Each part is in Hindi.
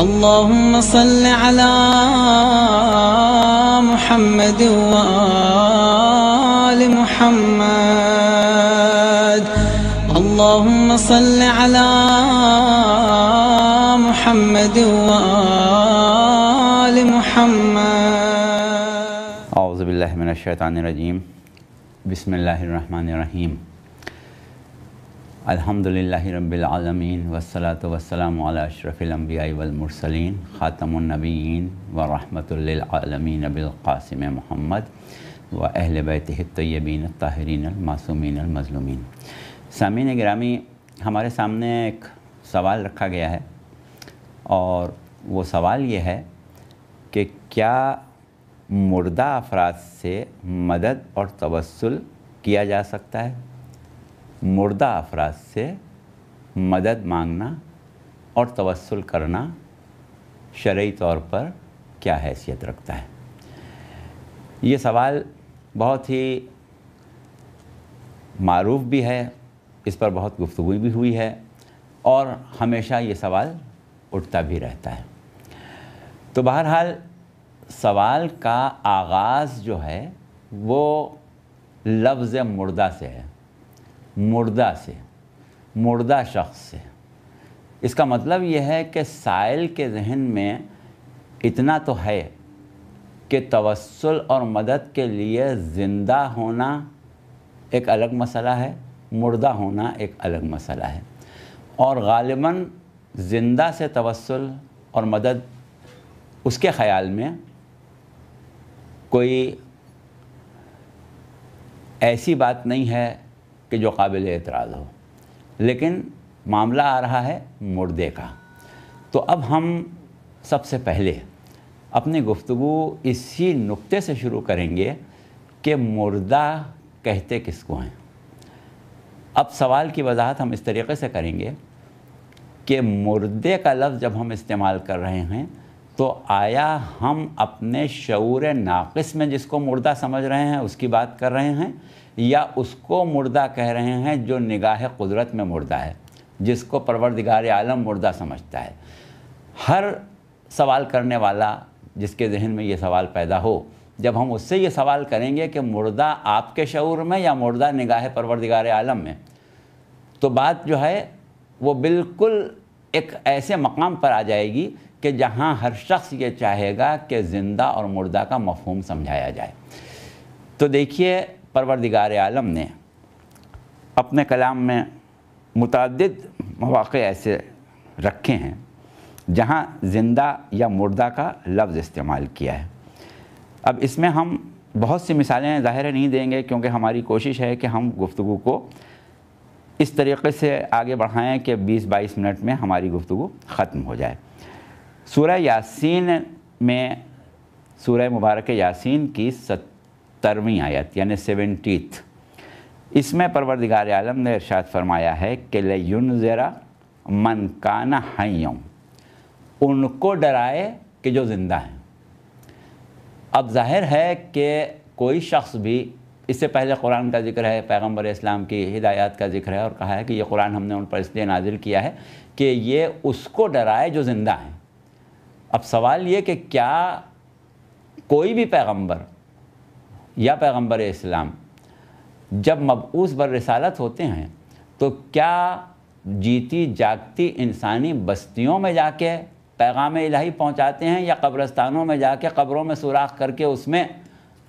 اللهم صل على محمد وآل محمد اللهم صل على محمد وآل محمد أعوذ بالله من الشيطان الرجيم بسم الله الرحمن الرحيم अल्हम्दुलिल्लाह वसलात वसलम वस्सलातु वलमरसलिन ख़ातमनबीन व रहमतुल आलमीन महमद व अहल बैतबीन ताहरीन ग्रामी हमारे सामने एक सवाल रखा गया है और वो सवाल ये है कि क्या मुर्दा अफराद से मदद और तवसल किया जा सकता है मुर्दा अफराद से मदद मांगना और तवसल करना शर्य तौर पर क्या हैसियत रखता है ये सवाल बहुत ही मरूफ भी है इस पर बहुत गुफ्तु भी हुई है और हमेशा ये सवाल उठता भी रहता है तो बहरहाल सवाल का आगाज़ जो है वो लफ्ज़ मुर्दा से है मुर्दा से मुर्दा शख्स से इसका मतलब यह है कि साइल के जहन में इतना तो है कि तवसल और मदद के लिए ज़िंदा होना एक अलग मसला है मुर्दा होना एक अलग मसला है और गालिबा ज़िंदा से तवसल और मदद उसके ख़्याल में कोई ऐसी बात नहीं है कि जो काबिल एतराज़ हो लेकिन मामला आ रहा है मुर्दे का तो अब हम सबसे पहले अपनी गुफ्तु इसी नुक्ते से शुरू करेंगे कि मुर्दा कहते किसको हैं अब सवाल की वजाहत हम इस तरीके से करेंगे कि मुर्दे का लफ्ज़ जब हम इस्तेमाल कर रहे हैं तो आया हम अपने शूर नाक़स में जिसको मुर्दा समझ रहे हैं उसकी बात कर रहे हैं या उसको मुर्दा कह रहे हैं जो निगाह कुदरत में मुर्दा है जिसको परवरदिगार आलम मुर्दा समझता है हर सवाल करने वाला जिसके जहन में ये सवाल पैदा हो जब हम उससे ये सवाल करेंगे कि मुर्दा आपके शूर में या मुर्दा निगाह परवरदिगार आलम में तो बात जो है वो बिल्कुल एक ऐसे मकाम पर आ जाएगी कि जहाँ हर शख्स ये चाहेगा कि ज़िंदा और मुर्दा का मफहम समझाया जाए तो देखिए परवरदिगार आलम ने अपने कलाम में मतद मौाक़े ऐसे रखे हैं जहाँ ज़िंदा या मुर्दा का लफ्ज़ इस्तेमाल किया है अब इसमें हम बहुत सी मिसालें ज़ाहिर नहीं देंगे क्योंकि हमारी कोशिश है कि हम गुफ्तु को इस तरीके से आगे बढ़ाएं कि 20-22 मिनट में हमारी गुफ्तु ख़त्म हो जाए सूर्य यासीन में सूर्य मुबारक यासीन की सत्तरवीं आयत यानी सेवेंटीथ इसमें परवरदिगार आलम ने इर्शाद फरमाया है कि लयुन ज़रा मनकाना हयम उनको डराए कि जो ज़िंदा हैं अब जाहिर है कि कोई शख्स भी इससे पहले कुरान का जिक्र है पैगंबर इस्लाम की हिदायत का जिक्र है और कहा है कि ये कुरान हमने उन पर इसलिए नाजिल किया है कि ये उसको डराए जो ज़िंदा हैं अब सवाल ये कि क्या कोई भी पैगंबर या पैगंबर इस्लाम जब मबूस बर रसालत होते हैं तो क्या जीती जागती इंसानी बस्तियों में जाके पैगाम इलाही पहुंचाते हैं या कब्रस्तानों में जाके कब्रों में सुराख करके उसमें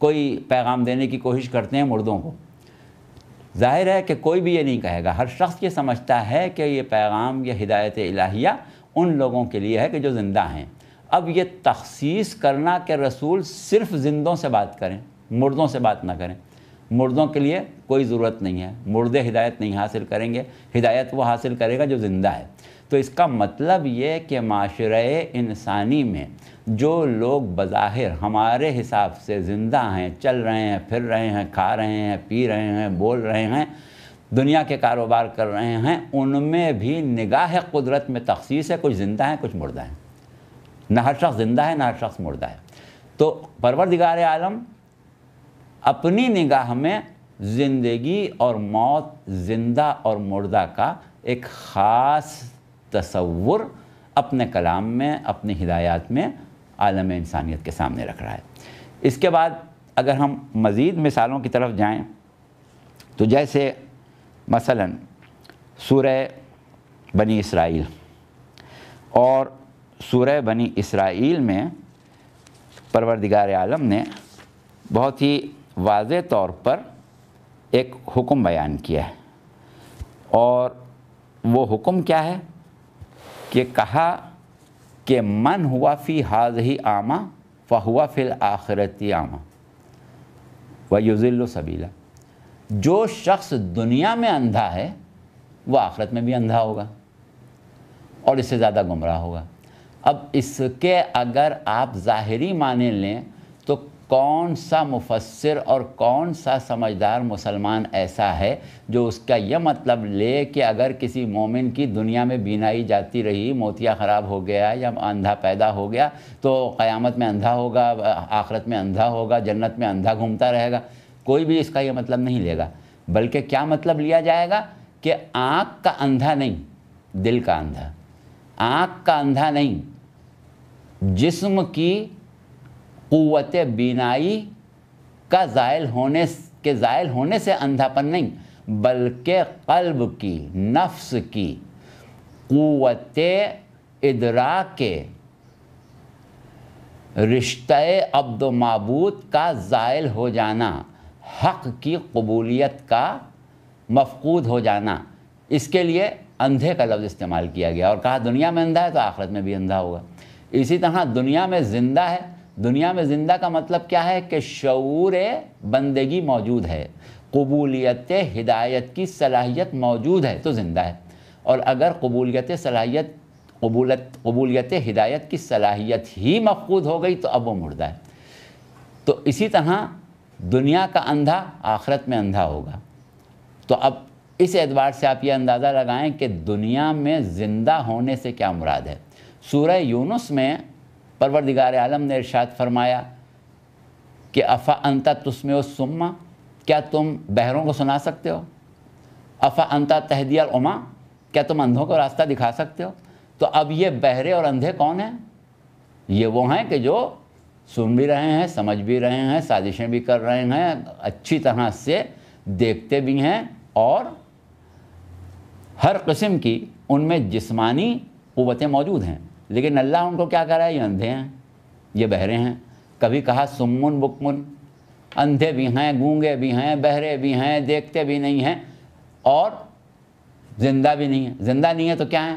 कोई पैगाम देने की कोशिश करते हैं मुर्दों को जाहिर है कि कोई भी ये नहीं कहेगा हर शख्स ये समझता है कि ये पैगाम या हिदायत इलाहिया उन लोगों के लिए है कि जो ज़िंदा हैं अब ये तखसीस करना कि रसूल सिर्फ जिंदों से बात करें मुर्दों से बात ना करें मुर्दों के लिए कोई ज़रूरत नहीं है मुर्दे हिदायत नहीं हासिल करेंगे हिदायत वो हासिल करेगा जो ज़िंदा है तो इसका मतलब ये कि माशरे इंसानी में जो लोग बज़ाहिर हमारे हिसाब से ज़िंदा हैं चल रहे हैं फिर रहे हैं खा रहे हैं पी रहे हैं बोल रहे हैं दुनिया के कारोबार कर रहे हैं उनमें भी निगाह कुदरत में तखसीस है कुछ ज़िंदा हैं कुछ मुर्दा हैं ना हर शख्स ज़िंदा है ना हर शख्स मुर्दा है तो परवरदिगार आलम अपनी निगाह में ज़िंदगी और मौत ज़िंदा और मुर्दा का एक ख़ास तस्वुर अपने कलाम में अपनी हिदायत में आलम इंसानियत के सामने रख रहा है इसके बाद अगर हम मज़ीद मिसालों की तरफ जाएं तो जैसे मसलन सूर बनी इसराइल और सूर्य बनी इसराइल में परवरदिगार आलम ने बहुत ही वाज तौर पर एक हुक्म बयान किया है और वो हुक्म क्या है कि कहा कि मन हुआ फ़ी हाज ही आमा व हुआ फिल आखरती आमा व युजिल्लु सबीला जो शख्स दुनिया में अंधा है वह आख़रत में भी अंधा होगा और इससे ज़्यादा गुमराह होगा अब इसके अगर आप ज़ाहरी माने लें तो कौन सा मुफसर और कौन सा समझदार मुसलमान ऐसा है जो उसका यह मतलब ले कि अगर किसी मोमिन की दुनिया में बीनाई जाती रही मोतिया ख़राब हो गया या अंधा पैदा हो गया तो क़यामत में अंधा होगा आखरत में अंधा होगा जन्नत में अंधा घूमता रहेगा कोई भी इसका यह मतलब नहीं लेगा बल्कि क्या मतलब लिया जाएगा कि आँख का अंधा नहीं दिल का अंधा आँख का अंधा नहीं जिस्म की क़वत बीनाई का ज़ायल होने के ज़ायल होने से अंधापन नहीं बल्कि कल्ब की नफ्स की क़वत इदरा के रिश्ते अब्द मबूत का ज़ायल हो जाना हक़ की कबूलियत का मफकूद हो जाना इसके लिए अंधे का लफ्ज़ इस्तेमाल किया गया और कहा दुनिया में अंधा है तो आखिरत में भी अंधा होगा इसी तरह दुनिया में ज़िंदा है दुनिया में ज़िंदा का मतलब क्या है कि शूर बंदगी मौजूद है कबूलियत हिदायत की सलाहियत मौजूद है तो ज़िंदा है और अगर कबूलियत सलाहियत कबूलत कबूलियत हिदायत की सलाहियत ही मफकूद हो गई तो अब वो मुर्दा है तो इसी तरह दुनिया का अंधा आखरत में अंधा होगा तो अब इस एतबार से आप ये अंदाज़ा लगाएं कि दुनिया में ज़िंदा होने से क्या मुराद है सूर यूनुस में परवरदिगार आलम ने इरशाद फरमाया कि अफ़ा अंता तुस्मे उम्मा क्या तुम बहरों को सुना सकते हो अफ़ा अंता तहदिया उमा क्या तुम अंधों को रास्ता दिखा सकते हो तो अब ये बहरे और अंधे कौन हैं ये वो हैं कि जो सुन भी रहे हैं समझ भी रहे हैं साजिशें भी कर रहे हैं अच्छी तरह से देखते भी हैं और हर किस्म की उनमें जिस्मानी क़वतें मौजूद हैं लेकिन अल्लाह उनको क्या करा है ये अंधे हैं ये बहरे हैं कभी कहा सुमुन बुकमुन अंधे भी हैं गूंगे भी हैं बहरे भी हैं देखते भी नहीं हैं और ज़िंदा भी नहीं है ज़िंदा नहीं है तो क्या है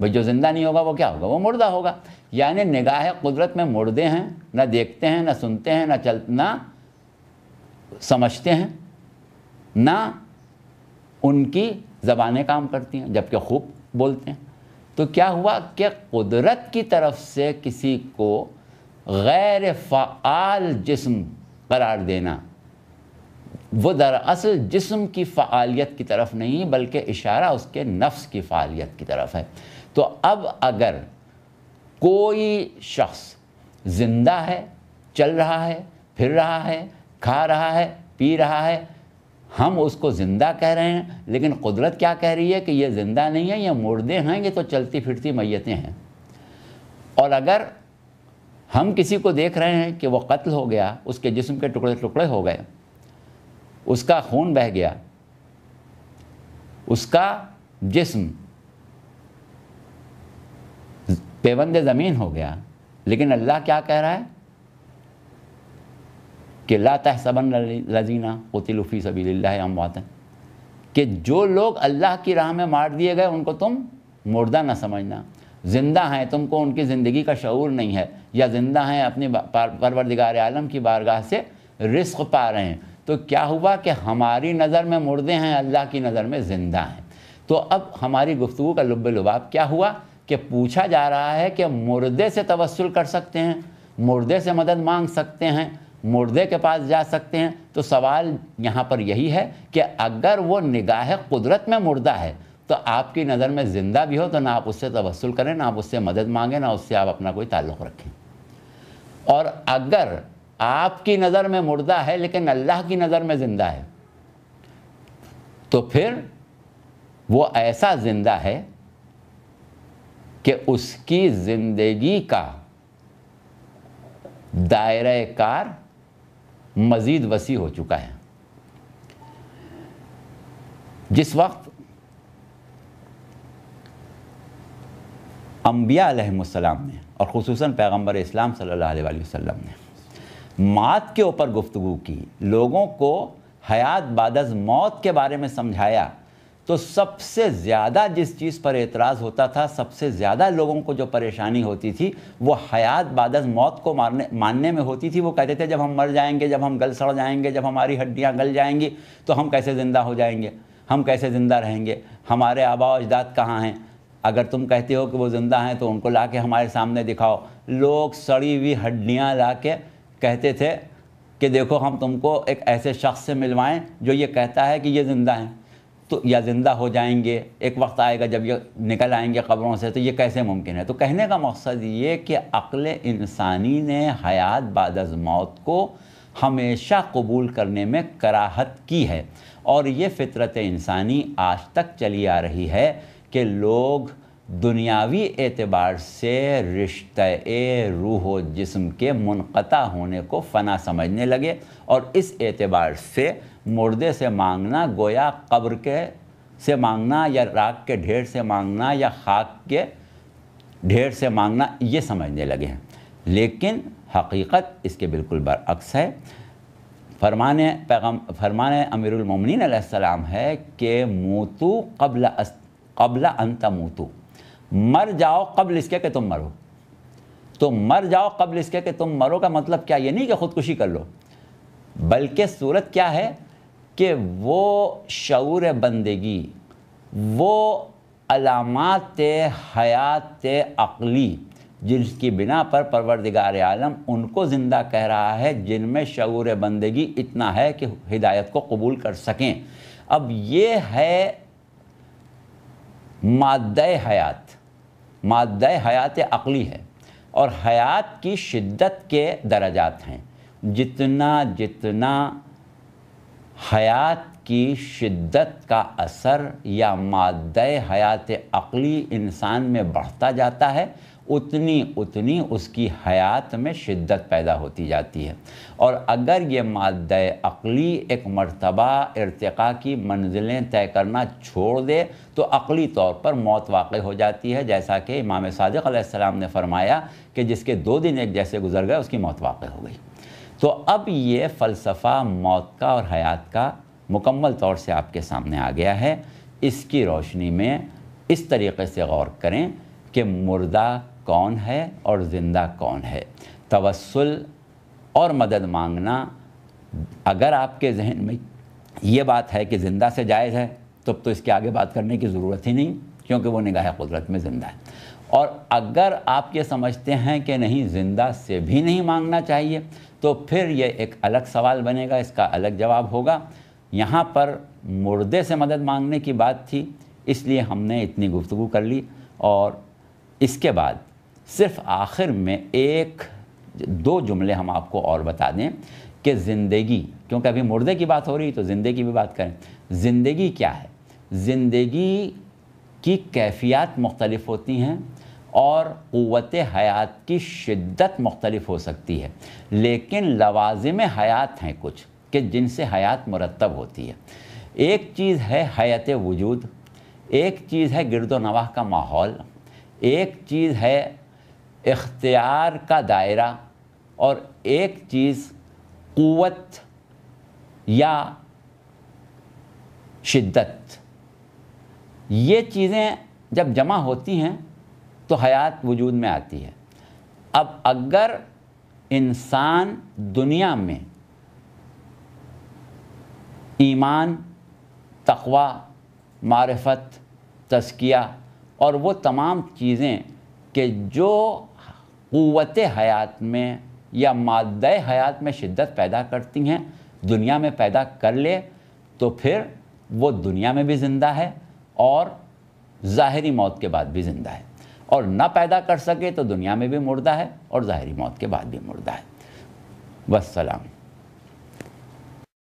भाई जो ज़िंदा नहीं होगा वो क्या होगा वो मुर्दा होगा यानी निगाह कुदरत में मुर्दे हैं ना देखते हैं ना सुनते हैं ना चल ना समझते हैं ना उनकी ज़बानें काम करती हैं जबकि खूब बोलते हैं तो क्या हुआ कि कुदरत की तरफ से किसी को गैर फ़ाल जिस्म करार देना वो दरअसल जिस्म की फ़ालियत की तरफ नहीं बल्कि इशारा उसके नफ्स की फ़ालियत की तरफ है तो अब अगर कोई शख्स ज़िंदा है चल रहा है फिर रहा है खा रहा है पी रहा है हम उसको ज़िंदा कह रहे हैं लेकिन कुदरत क्या कह रही है कि ये ज़िंदा नहीं है ये मुर्दे हैं ये तो चलती फिरती मैतें हैं और अगर हम किसी को देख रहे हैं कि वो कत्ल हो गया उसके जिस्म के टुकड़े टुकड़े हो गए उसका खून बह गया उसका जिस्म पेवंद ज़मीन हो गया लेकिन अल्लाह क्या कह रहा है कि ला तहसबन लजीना हम बात अमवातन कि जो लोग अल्लाह की राह में मार दिए गए उनको तुम मुर्दा ना समझना ज़िंदा हैं तुमको उनकी ज़िंदगी का शूर नहीं है या ज़िंदा हैं अपने परवरदिगार आलम की बारगाह से रिस्क पा रहे हैं तो क्या हुआ कि हमारी नज़र में मुर्दे हैं अल्लाह की नज़र में ज़िंदा हैं तो अब हमारी गुफ्तु का लुब लुबाब क्या हुआ कि पूछा जा रहा है कि मुर्दे से तवसल कर सकते हैं मुर्दे से मदद मांग सकते हैं मुर्दे के पास जा सकते हैं तो सवाल यहाँ पर यही है कि अगर वो निगाह कुदरत में मुर्दा है तो आपकी नज़र में ज़िंदा भी हो तो ना आप उससे तवसल करें ना आप उससे मदद मांगें ना उससे आप अपना कोई ताल्लुक़ रखें और अगर आपकी नज़र में मुर्दा है लेकिन अल्लाह की नज़र में ज़िंदा है तो फिर वो ऐसा ज़िंदा है कि उसकी ज़िंदगी का दायरा कार मज़ीद वसी हो चुका है जिस वक्त अम्बियालाम ने और खसूस पैगम्बर इस्लाम सल्ला वसम ने मात के ऊपर गुफ्तु की लोगों को हयात बादज मौत के बारे में समझाया तो सबसे ज़्यादा जिस चीज़ पर एतराज़ होता था सबसे ज़्यादा लोगों को जो परेशानी होती थी वो हयात बादस मौत को मारने मानने में होती थी वो कहते थे जब हम मर जाएंगे जब हम गल सड़ जाएंगे जब हमारी हड्डियाँ गल जाएंगी तो हम कैसे ज़िंदा हो जाएंगे हम कैसे ज़िंदा रहेंगे हमारे आबा अजदाद कहाँ हैं अगर तुम कहते हो कि वो ज़िंदा हैं तो उनको ला के हमारे सामने दिखाओ लोग सड़ी हुई हड्डियाँ ला के कहते थे कि देखो हम तुमको एक ऐसे शख्स से मिलवाएँ जो ये कहता है कि ये ज़िंदा हैं तो या ज़िंदा हो जाएंगे एक वक्त आएगा जब ये निकल आएंगे ख़बरों से तो ये कैसे मुमकिन है तो कहने का मकसद ये कि अक्ल इंसानी ने हयात बाद मौत को हमेशा कबूल करने में कराहत की है और ये फितरत इंसानी आज तक चली आ रही है कि लोग दुनियावी एतबार से रिश्ते रूह जिस्म के मुनक़ा होने को फ़ना समझने लगे और इस एतबार से मुर्दे से मांगना गोया कब्र के से मांगना या राख के ढेर से मांगना या खाक के ढेर से मांगना ये समझने लगे हैं लेकिन हकीकत इसके बिल्कुल बरअक्स है फरमान पैगम फरमान अमीरमिन सलाम है कि मूतू कबल कबल अंत मूतू मर जाओ कबल इसके कि तुम मरो तो मर जाओ कबल इसके कि तुम मरो का मतलब क्या ये नहीं कि ख़ुदकुशी कर लो बल्कि सूरत क्या है कि वो शूर बंदगी वो अलामत हयात अकली जिसकी बिना पर परवरदिगार आलम उनको ज़िंदा कह रहा है जिनमें शूर बंदगी इतना है कि हिदायत को कबूल कर सकें अब ये है माद हयात माद हयात अकली है और हयात की शिद्दत के दर्जात हैं जितना जितना हयात की शिद्दत का असर या माद हयात अकली इंसान में बढ़ता जाता है उतनी उतनी उसकी हयात में शिद्दत पैदा होती जाती है और अगर ये माद अकली एक मरतबा इरतका की मंजिलें तय करना छोड़ दे तो अकली तौर पर मौत वाक़ हो जाती है जैसा कि इमाम सदक़ ने फ़रमाया कि जिसके दो दिन एक जैसे गुजर गए उसकी मौत वाक़ हो गई तो अब ये फ़लसफ़ा मौत का और हयात का मुकम्मल तौर से आपके सामने आ गया है इसकी रोशनी में इस तरीके से गौर करें कि मुर्दा कौन है और ज़िंदा कौन है तवसल और मदद मांगना अगर आपके जहन में ये बात है कि ज़िंदा से जायज़ है तब तो, तो इसके आगे बात करने की ज़रूरत ही नहीं क्योंकि वो निगाह कुदरत में ज़िंदा है और अगर आप ये समझते हैं कि नहीं ज़िंदा से भी नहीं मांगना चाहिए तो फिर ये एक अलग सवाल बनेगा इसका अलग जवाब होगा यहाँ पर मुर्दे से मदद मांगने की बात थी इसलिए हमने इतनी गुफ्तु कर ली और इसके बाद सिर्फ आखिर में एक दो जुमले हम आपको और बता दें कि ज़िंदगी क्योंकि अभी मुर्दे की बात हो रही तो ज़िंदगी भी बात करें ज़िंदगी क्या है ज़िंदगी की कैफियत मुख्तलिफ होती हैं और क़वत हयात की शिद्दत मुख्तलिफ हो सकती है लेकिन लवाजम हयात हैं कुछ कि जिनसे हयात मुरतब होती है एक चीज़ है हयात वजूद एक चीज़ है गिरद नवाह का माहौल एक चीज़ है इख्तियार का दायरा और एक चीज़ क़वत या शिद्दत ये चीज़ें जब जमा होती हैं तो हयात वजूद में आती है अब अगर इंसान दुनिया में ईमान तकवा मारफत तस्किया और वो तमाम चीज़ें कि जो क़वत हयात में या माद हयात में शिद्दत पैदा करती हैं दुनिया में पैदा कर ले तो फिर वो दुनिया में भी ज़िंदा है और ज़ाहरी मौत के बाद भी ज़िंदा है और ना पैदा कर सके तो दुनिया में भी मुर्दा है और ज़ाहरी मौत के बाद भी मुर्दा है बस